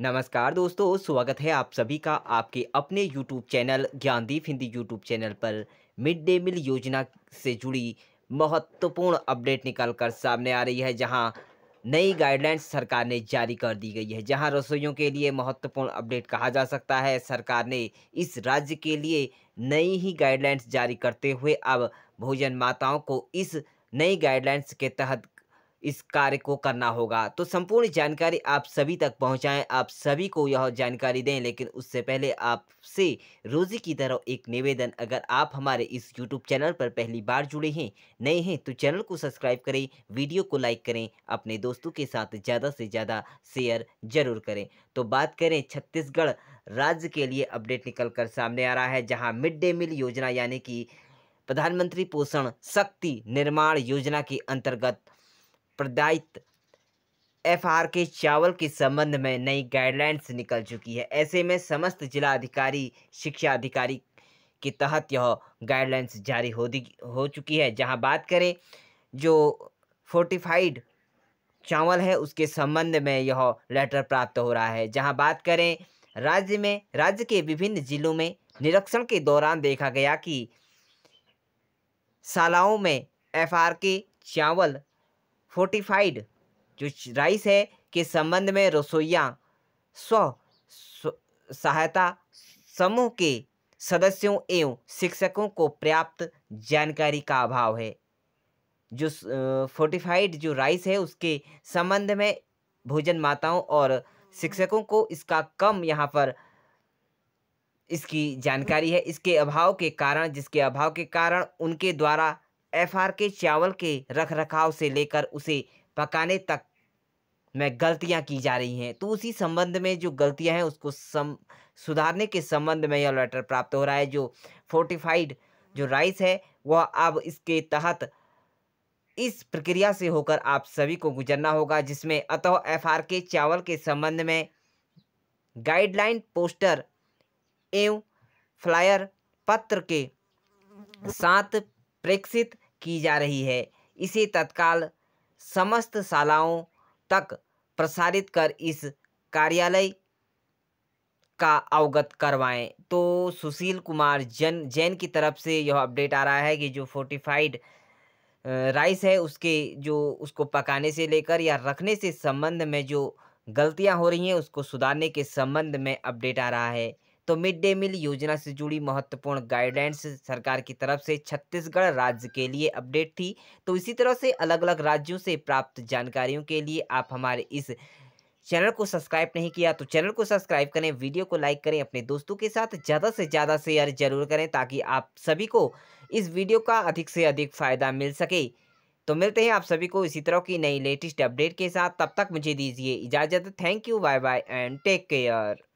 नमस्कार दोस्तों स्वागत है आप सभी का आपके अपने YouTube channel Gyandeep Hindi YouTube channel पर मिड डे मील योजना से जुड़ी महत्वपूर्ण अपडेट निकल कर सामने आ रही है जहां नई गाइडलाइंस सरकार ने जारी कर दी गई है जहां रसोइयों के लिए महत्वपूर्ण अपडेट कहा जा सकता है सरकार ने इस राज्य के लिए नई ही गाइडलाइंस जारी करते हुए अब भोजन माताओं को इस नई गाइडलाइंस के तहत इस कार्य को करना होगा तो संपूर्ण जानकारी आप सभी तक पहुंचाएं आप सभी को यह जानकारी दें लेकिन उससे पहले आपसे रोज़ी की तरह एक निवेदन अगर आप हमारे इस यूट्यूब चैनल पर पहली बार जुड़े हैं नए हैं तो चैनल को सब्सक्राइब करें वीडियो को लाइक करें अपने दोस्तों के साथ ज़्यादा से ज़्यादा शेयर जरूर करें तो बात करें छत्तीसगढ़ राज्य के लिए अपडेट निकल कर सामने आ रहा है जहाँ मिड डे मील योजना यानी कि प्रधानमंत्री पोषण शक्ति निर्माण योजना के अंतर्गत प्रदायित्व एफ आर के चावल के संबंध में नई गाइडलाइंस निकल चुकी है ऐसे में समस्त जिला अधिकारी शिक्षा अधिकारी के तहत यह गाइडलाइंस जारी हो दी हो चुकी है जहां बात करें जो फोर्टिफाइड चावल है उसके संबंध में यह लेटर प्राप्त हो रहा है जहां बात करें राज्य में राज्य के विभिन्न जिलों में निरीक्षण के दौरान देखा गया कि शालाओं में एफ आर के चावल फोर्टिफाइड जो राइस है के संबंध में रसोइया स्व सहायता समूह के सदस्यों एवं शिक्षकों को पर्याप्त जानकारी का अभाव है जो फोर्टिफाइड जो राइस है उसके संबंध में भोजन माताओं और शिक्षकों को इसका कम यहाँ पर इसकी जानकारी है इसके अभाव के कारण जिसके अभाव के कारण उनके द्वारा एफआर के चावल के रखरखाव से लेकर उसे पकाने तक में गलतियां की जा रही हैं तो उसी संबंध में जो गलतियां हैं उसको सम सुधारने के संबंध में यह लेटर प्राप्त हो रहा है जो फोर्टिफाइड जो राइस है वह अब इसके तहत इस प्रक्रिया से होकर आप सभी को गुजरना होगा जिसमें अतः एफआर के चावल के संबंध में गाइडलाइन पोस्टर एवं फ्लायर पत्र के साथ प्रेक्षित की जा रही है इसे तत्काल समस्त शालाओं तक प्रसारित कर इस कार्यालय का अवगत करवाएं तो सुशील कुमार जन जैन की तरफ से यह अपडेट आ रहा है कि जो फोर्टिफाइड राइस है उसके जो उसको पकाने से लेकर या रखने से संबंध में जो गलतियां हो रही हैं उसको सुधारने के संबंध में अपडेट आ रहा है तो मिड डे मील योजना से जुड़ी महत्वपूर्ण गाइडलाइंस सरकार की तरफ से छत्तीसगढ़ राज्य के लिए अपडेट थी तो इसी तरह से अलग अलग राज्यों से प्राप्त जानकारियों के लिए आप हमारे इस चैनल को सब्सक्राइब नहीं किया तो चैनल को सब्सक्राइब करें वीडियो को लाइक करें अपने दोस्तों के साथ ज़्यादा से ज़्यादा शेयर जरूर करें ताकि आप सभी को इस वीडियो का अधिक से अधिक फ़ायदा मिल सके तो मिलते हैं आप सभी को इसी तरह की नई लेटेस्ट अपडेट के साथ तब तक मुझे दीजिए इजाज़त thank you bye bye and take care